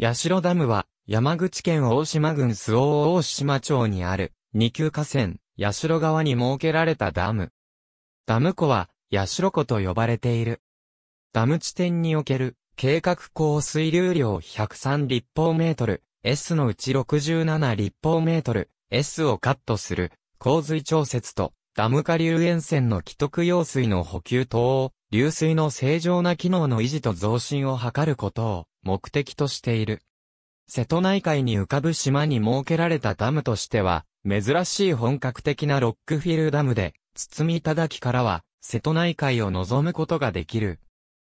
代ダムは、山口県大島郡周防大島町にある、二級河川、代川に設けられたダム。ダム湖は、代湖と呼ばれている。ダム地点における、計画降水流量103立方メートル、S のうち67立方メートル、S をカットする、洪水調節と、ダム下流沿線の既得用水の補給等を、流水の正常な機能の維持と増進を図ることを、目的としている。瀬戸内海に浮かぶ島に設けられたダムとしては、珍しい本格的なロックフィルダムで、包みだきからは、瀬戸内海を望むことができる。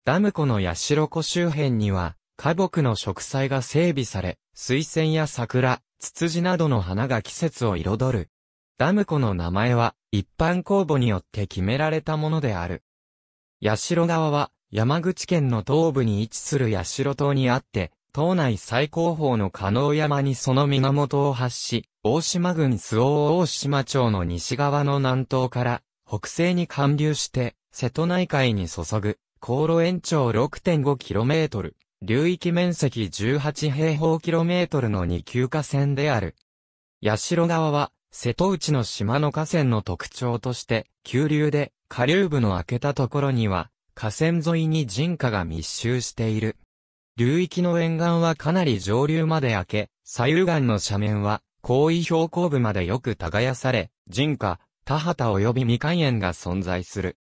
ダム湖の八代湖周辺には、花木の植栽が整備され、水仙や桜、ツツジなどの花が季節を彩る。ダム湖の名前は、一般公募によって決められたものである。八代川は、山口県の東部に位置する八代島にあって、島内最高峰の加納山にその源を発し、大島郡周防大島町の西側の南東から北西に貫流して、瀬戸内海に注ぐ、航路延長 6.5km、流域面積18平方キロメートルの二級河川である。八代川は、瀬戸内の島の河川の特徴として、急流で、下流部の開けたところには、河川沿いに人家が密集している。流域の沿岸はかなり上流まで開け、左右岸の斜面は、高位標高部までよく耕され、人家、田畑及び未開園が存在する。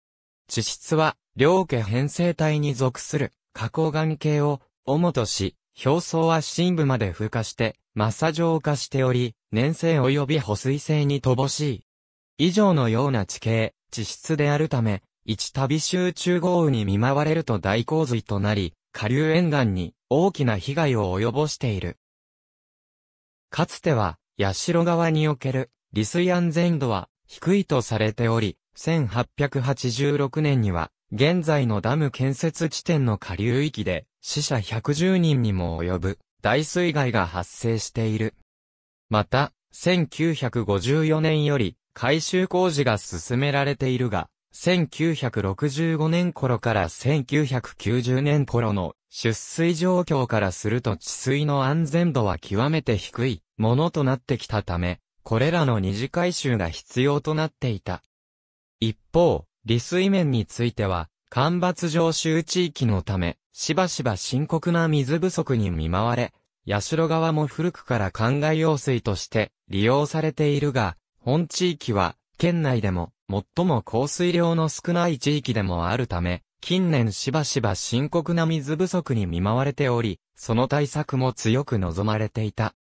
地質は、両家編成体に属する、花崗岩系を、主とし、表層は深部まで風化して、マッサ状化しており、粘性及び保水性に乏しい。以上のような地形、地質であるため、一旅集中豪雨に見舞われると大洪水となり、下流沿岸に大きな被害を及ぼしている。かつては、八代川における利水安全度は低いとされており、1886年には、現在のダム建設地点の下流域で死者110人にも及ぶ大水害が発生している。また、1954年より改修工事が進められているが、1965年頃から1990年頃の出水状況からすると治水の安全度は極めて低いものとなってきたため、これらの二次回収が必要となっていた。一方、利水面については、干ばつ上州地域のため、しばしば深刻な水不足に見舞われ、八代川も古くから灌漑用水として利用されているが、本地域は県内でも最も降水量の少ない地域でもあるため、近年しばしば深刻な水不足に見舞われており、その対策も強く望まれていた。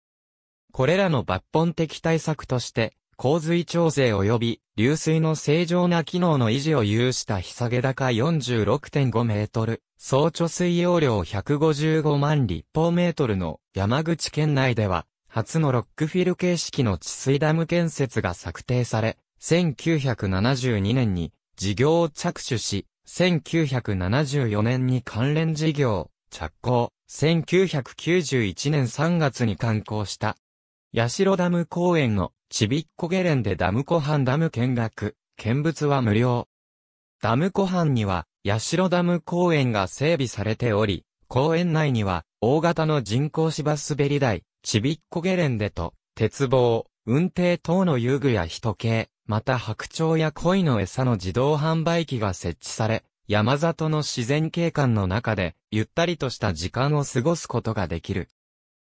これらの抜本的対策として、洪水調整及び流水の正常な機能の維持を有した日下げ高46.5メートル、総貯水容量155万立方メートルの山口県内では、初のロックフィル形式の治水ダム建設が策定され、1972年に事業を着手し、1974年に関連事業、着工、1991年3月に完工した。八代ダム公園のちびっこゲレンデダム湖畔ダム見学、見物は無料。ダム湖畔には、八代ダム公園が整備されており、公園内には、大型の人工芝滑り台、ちびっこゲレンデと、鉄棒、運転等の遊具や人系、また白鳥や鯉の餌の自動販売機が設置され、山里の自然景観の中で、ゆったりとした時間を過ごすことができる。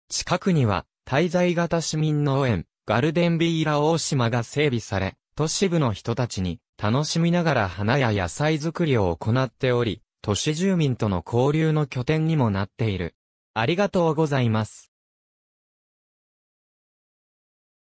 近くには、滞在型市民農園、ガルデンビーラ大島が整備され、都市部の人たちに、楽しみながら花や野菜作りを行っており、都市住民との交流の拠点にもなっている。ありがとうございます。